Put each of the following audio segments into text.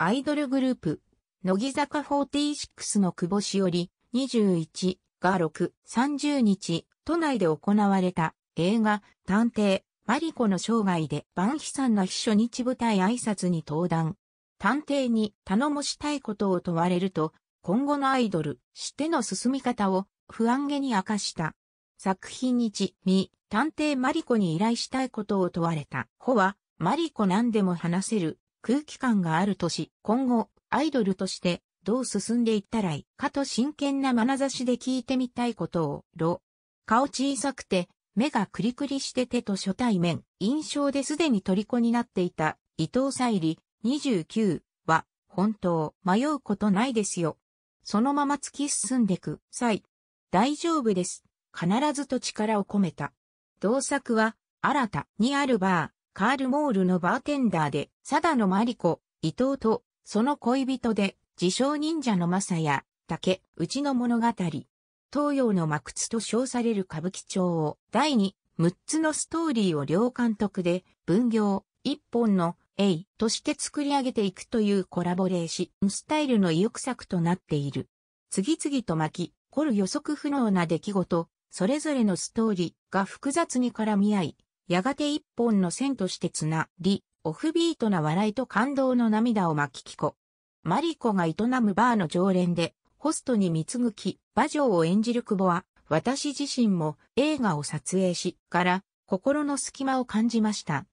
アイドルグループ、乃木坂46の久保しおり、21が6、30日、都内で行われた映画、探偵、マリコの生涯で万悲惨な秘書日舞台挨拶に登壇。探偵に頼もしたいことを問われると、今後のアイドル、しての進み方を不安げに明かした。作品日、未、探偵マリコに依頼したいことを問われた。ほは、マリコ何でも話せる空気感がある年、今後、アイドルとしてどう進んでいったらいいかと真剣な眼差しで聞いてみたいことを、ろ。顔小さくて、目がクリクリして手と初対面、印象ですでに虜になっていた、伊藤沙莉、29は、本当、迷うことないですよ。そのまま突き進んでく、際。大丈夫です。必ずと力を込めた。同作は、新たにあるバー、カール・モールのバーテンダーで、ダの真理子、伊藤と、その恋人で、自称忍者のマサや、竹、うちの物語。東洋の幕津と称される歌舞伎町を、第2、6つのストーリーを両監督で、分業、一本の、A として作り上げていくというコラボレーションスタイルの意欲作となっている。次々と巻き、凝る予測不能な出来事、それぞれのストーリーが複雑に絡み合い、やがて一本の線としてつなり、オフビートな笑いと感動の涙を巻ききこ。マリコが営むバーの常連で、ホストに貢ぐき、馬上を演じる久保は、私自身も映画を撮影し、から心の隙間を感じました。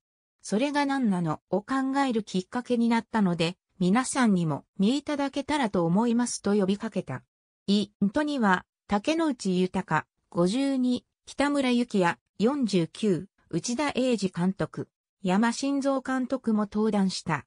それが何なのを考えるきっかけになったので、皆さんにも見いただけたらと思いますと呼びかけた。イントには、竹野内豊、52、北村幸也、49、内田英治監督、山新三監督も登壇した。